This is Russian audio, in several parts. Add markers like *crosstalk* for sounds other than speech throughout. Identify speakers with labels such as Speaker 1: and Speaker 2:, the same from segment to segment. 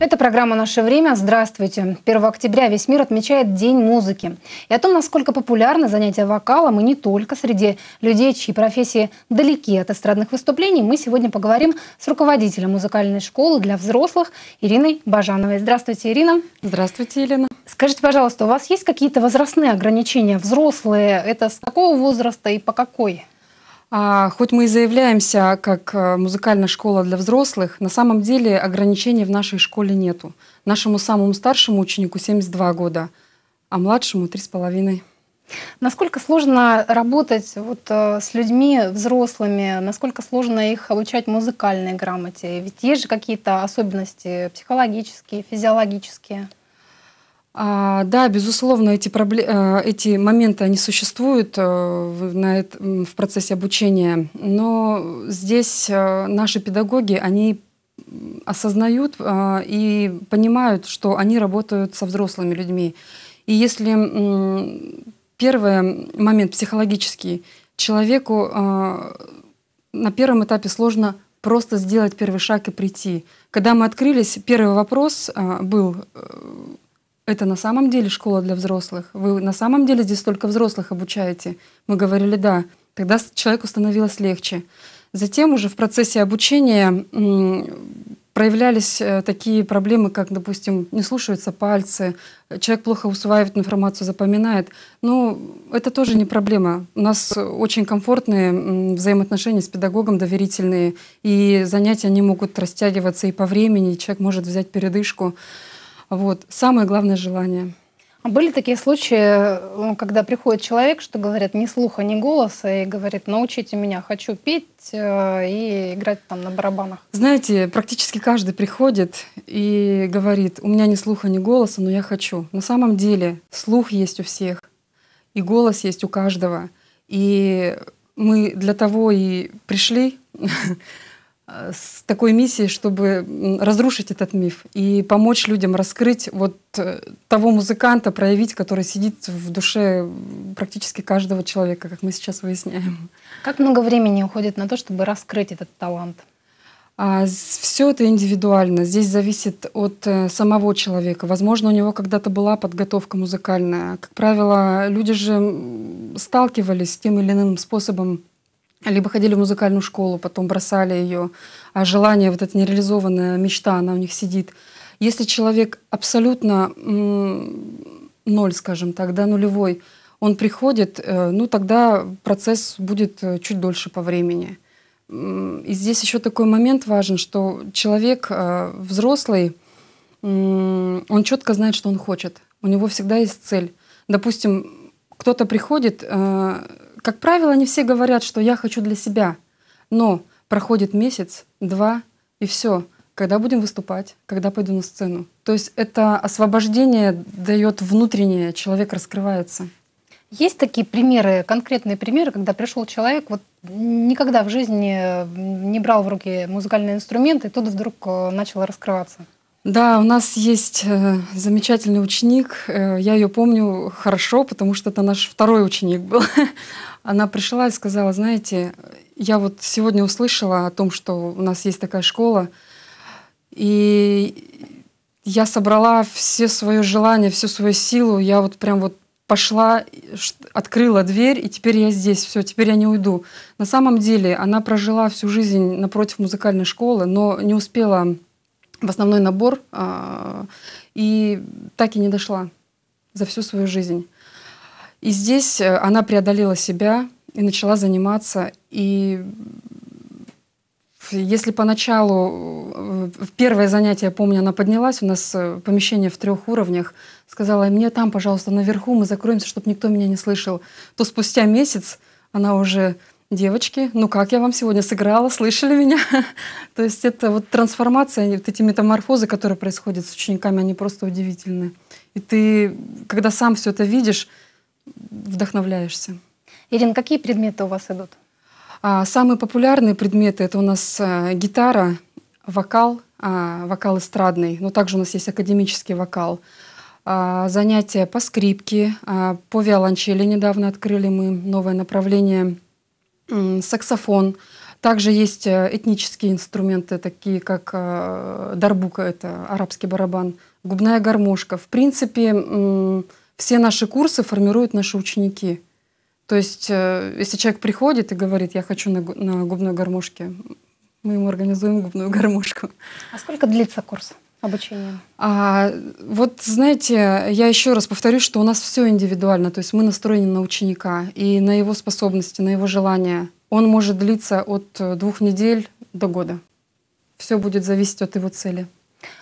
Speaker 1: Это программа «Наше время». Здравствуйте. 1 октября весь мир отмечает День музыки. И о том, насколько популярны занятия вокалом и не только среди людей, чьи профессии далеки от эстрадных выступлений, мы сегодня поговорим с руководителем музыкальной школы для взрослых Ириной Бажановой. Здравствуйте, Ирина. Здравствуйте, Елена. Скажите, пожалуйста, у вас есть какие-то возрастные
Speaker 2: ограничения? Взрослые – это с какого возраста и по какой? А, хоть мы и заявляемся как э, музыкальная школа для взрослых, на самом деле ограничений в нашей школе нету. Нашему самому старшему ученику 72 года, а младшему 3,5.
Speaker 1: Насколько сложно работать вот э, с людьми взрослыми, насколько сложно их обучать музыкальной грамоте? Ведь есть же какие-то особенности психологические, физиологические.
Speaker 2: А, да, безусловно, эти, пробле- э, эти моменты они существуют э, на это, в процессе обучения, но здесь э, наши педагоги, они осознают и понимают, что они работают со взрослыми людьми. И если первый момент психологический, человеку на первом этапе сложно просто сделать первый шаг и прийти. Когда мы открылись, первый вопрос был это на самом деле школа для взрослых? Вы на самом деле здесь только взрослых обучаете? Мы говорили, да. Тогда человеку становилось легче. Затем уже в процессе обучения проявлялись э, такие проблемы, как, допустим, не слушаются пальцы, человек плохо усваивает информацию, запоминает. Но ну, это тоже не проблема. У нас очень комфортные взаимоотношения с педагогом, доверительные, и занятия они могут растягиваться и по времени, и человек может взять передышку. Вот. Самое главное желание.
Speaker 1: А были такие случаи, э, когда приходит человек, что говорит ни слуха, ни голоса, и говорит, научите меня, хочу петь э, и играть там на барабанах?
Speaker 2: Знаете, практически каждый приходит и говорит, у меня ни слуха, ни голоса, но я хочу. На самом деле слух есть у всех, и голос есть у каждого. И мы для того и пришли, *laughs* Э, с такой миссией, чтобы разрушить этот миф и помочь людям раскрыть вот э, того музыканта, проявить, который сидит в душе практически каждого человека, как мы сейчас выясняем.
Speaker 1: Как много времени уходит
Speaker 2: на то, чтобы раскрыть этот талант? А, все это индивидуально. Здесь зависит от э, самого человека. Возможно, у него когда-то была подготовка музыкальная. Как правило, люди же сталкивались с тем или иным способом либо ходили в музыкальную школу, потом бросали ее, а желание, вот эта нереализованная мечта, она у них сидит. Если человек абсолютно ноль, скажем так, да, нулевой, он приходит, э, ну тогда процесс будет э, чуть дольше по времени. И здесь еще такой момент важен, что человек э, взрослый, он четко знает, что он хочет. У него всегда есть цель. Допустим, кто-то приходит, как правило, они все говорят, что я хочу для себя, но проходит месяц, два, и все. Когда будем выступать, когда пойду на сцену. То есть это освобождение дает внутреннее, человек раскрывается. Есть такие примеры, конкретные примеры, когда пришел человек, вот никогда в
Speaker 1: жизни не брал в руки музыкальные инструменты, и тут вдруг э, начал раскрываться?
Speaker 2: Да, у нас есть э, замечательный ученик. Э, я ее помню хорошо, потому что это наш второй ученик был. *laughs* Она пришла и сказала, знаете, я вот сегодня услышала о том, что у нас есть такая школа, и я собрала все свое желание, всю свою силу, я вот прям вот пошла, открыла дверь, и теперь я здесь, все, теперь я не уйду. На самом деле она прожила всю жизнь напротив музыкальной школы, но не успела в основной набор а, и так и не дошла за всю свою жизнь. И здесь э, она преодолела себя и начала заниматься. И если поначалу э, в первое занятие, я помню, она поднялась, у нас э, помещение в трех уровнях, сказала, мне там, пожалуйста, наверху, мы закроемся, чтобы никто меня не слышал, то спустя месяц она уже девочки, ну как я вам сегодня сыграла, слышали меня? *laughs* То есть это вот трансформация, вот эти метаморфозы, которые происходят с учениками, они просто удивительны. И ты, когда сам все это видишь, вдохновляешься.
Speaker 1: Ирина, какие предметы у вас идут?
Speaker 2: А, самые популярные предметы это у нас а, гитара, вокал, а, вокал эстрадный, но также у нас есть академический вокал а, занятия по скрипке, а, по виолончели недавно открыли мы новое направление саксофон. Также есть э, этнические инструменты, такие как э, дарбука, это арабский барабан, губная гармошка. В принципе, все наши курсы формируют наши ученики. То есть, э, если человек приходит и говорит, я хочу на, на губной гармошке, мы ему организуем губную гармошку. А сколько длится курс? обучение? А, вот знаете, я еще раз повторю, что у нас все индивидуально, то есть мы настроены на ученика и на его способности, на его желания. Он может длиться от э, двух недель до года. Все будет зависеть от его цели.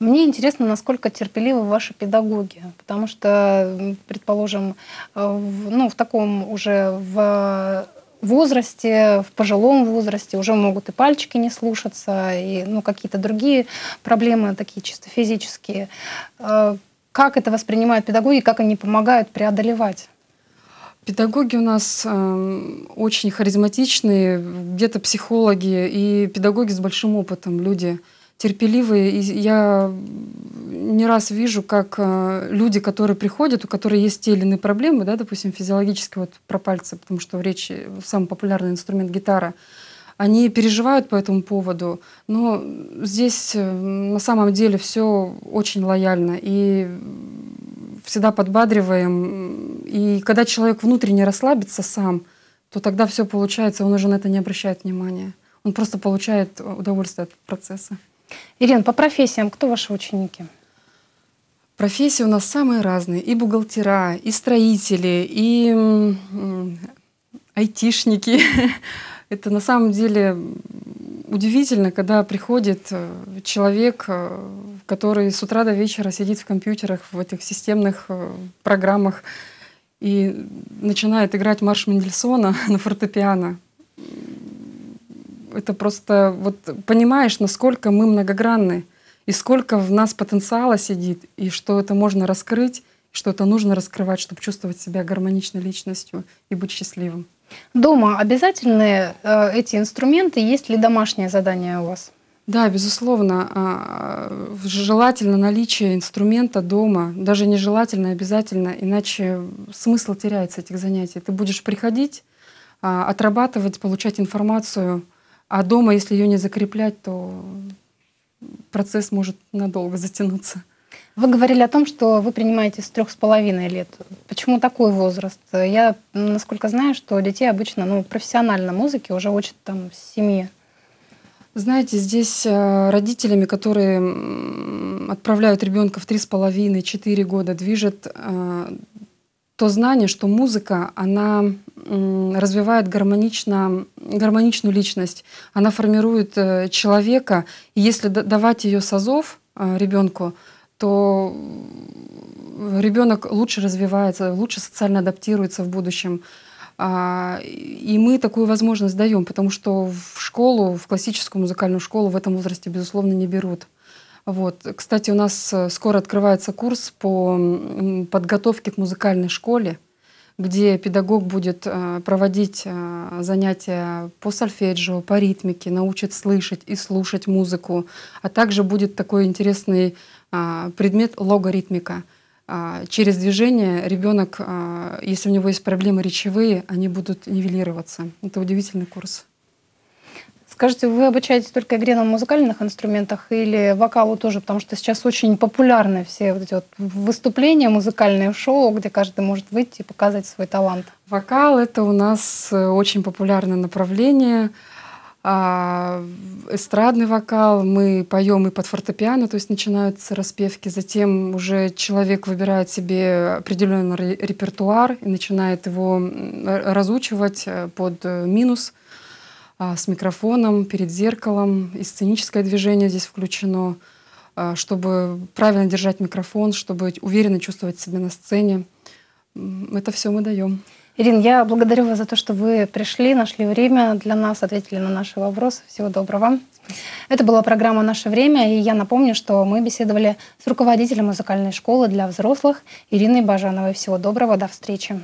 Speaker 2: Мне
Speaker 1: интересно, насколько терпеливы ваши педагоги, потому что, предположим, э, в, ну, в таком уже в возрасте, в пожилом возрасте уже могут и пальчики не слушаться, и ну, какие-то другие проблемы такие чисто физические. Э, как это воспринимают педагоги, как они помогают преодолевать?
Speaker 2: Педагоги у нас э, очень харизматичные, где-то психологи и педагоги с большим опытом, люди, э, терпеливые. И я не раз вижу, как э, люди, которые приходят, у которых есть те или иные проблемы, да, допустим, физиологические, вот про пальцы, потому что в речи э, самый популярный инструмент гитара, они переживают по этому поводу, но здесь э, на самом деле все очень лояльно и всегда подбадриваем. И когда человек внутренне расслабится сам, то тогда все получается, он уже на это не обращает внимания. Он просто получает удовольствие от процесса. Ирина, по профессиям кто ваши ученики? Профессии у нас самые разные. И бухгалтера, и строители, и айтишники. *laughs* Это на самом деле удивительно, когда приходит э, человек, э, который с утра до вечера сидит в компьютерах, в этих системных э, программах и начинает играть марш Мендельсона *laughs* на фортепиано это просто вот понимаешь, насколько мы многогранны и сколько в нас потенциала сидит, и что это можно раскрыть, что это нужно раскрывать, чтобы чувствовать себя гармоничной личностью и быть счастливым.
Speaker 1: Дома обязательны э, эти инструменты?
Speaker 2: Есть ли домашнее задание у вас? Да, безусловно. А, а, желательно наличие инструмента дома, даже нежелательно, обязательно, иначе смысл теряется этих занятий. Ты будешь приходить, а, отрабатывать, получать информацию – а дома, если ее не закреплять, то процесс может надолго
Speaker 1: затянуться. Вы говорили о том, что вы принимаете с трех с половиной лет. Почему такой возраст? Я, насколько знаю, что детей обычно ну, профессионально музыке уже учат там с
Speaker 2: семьи. Знаете, здесь э, родителями, которые отправляют ребенка в три с половиной, четыре года, движет э, то знание, что музыка, она развивает гармонично, гармоничную личность, она формирует э, человека. И если давать ее созов э, ребенку, то э, ребенок лучше развивается, лучше социально адаптируется в будущем. А, и мы такую возможность даем, потому что в школу, в классическую музыкальную школу в этом возрасте, безусловно, не берут. Вот. Кстати, у нас э, скоро открывается курс по подготовке к музыкальной школе, где педагог будет э, проводить э, занятия по сольфеджио, по ритмике, научит слышать и слушать музыку, а также будет такой интересный предмет логоритмика — через движение ребенок, если у него есть проблемы речевые, они будут нивелироваться. Это удивительный курс.
Speaker 1: Скажите, вы обучаете только игре на музыкальных инструментах или вокалу тоже? Потому что сейчас очень популярны все вот эти вот выступления, музыкальные шоу, где каждый может выйти и показать
Speaker 2: свой талант. Вокал — это у нас э, очень популярное направление. А, эстрадный вокал мы поем и под фортепиано, то есть начинаются распевки. Затем уже человек выбирает себе определенный репертуар и начинает его разучивать э, под э, минус — а, с микрофоном, перед зеркалом, и сценическое движение здесь включено, а, чтобы правильно держать микрофон, чтобы уверенно чувствовать себя на сцене. Это все мы
Speaker 1: даем. Ирина, я благодарю вас за то, что вы пришли, нашли время для нас, ответили на наши вопросы. Всего доброго. Это была программа «Наше время», и я напомню, что мы беседовали с руководителем музыкальной школы для взрослых Ириной Бажановой. Всего доброго, до встречи.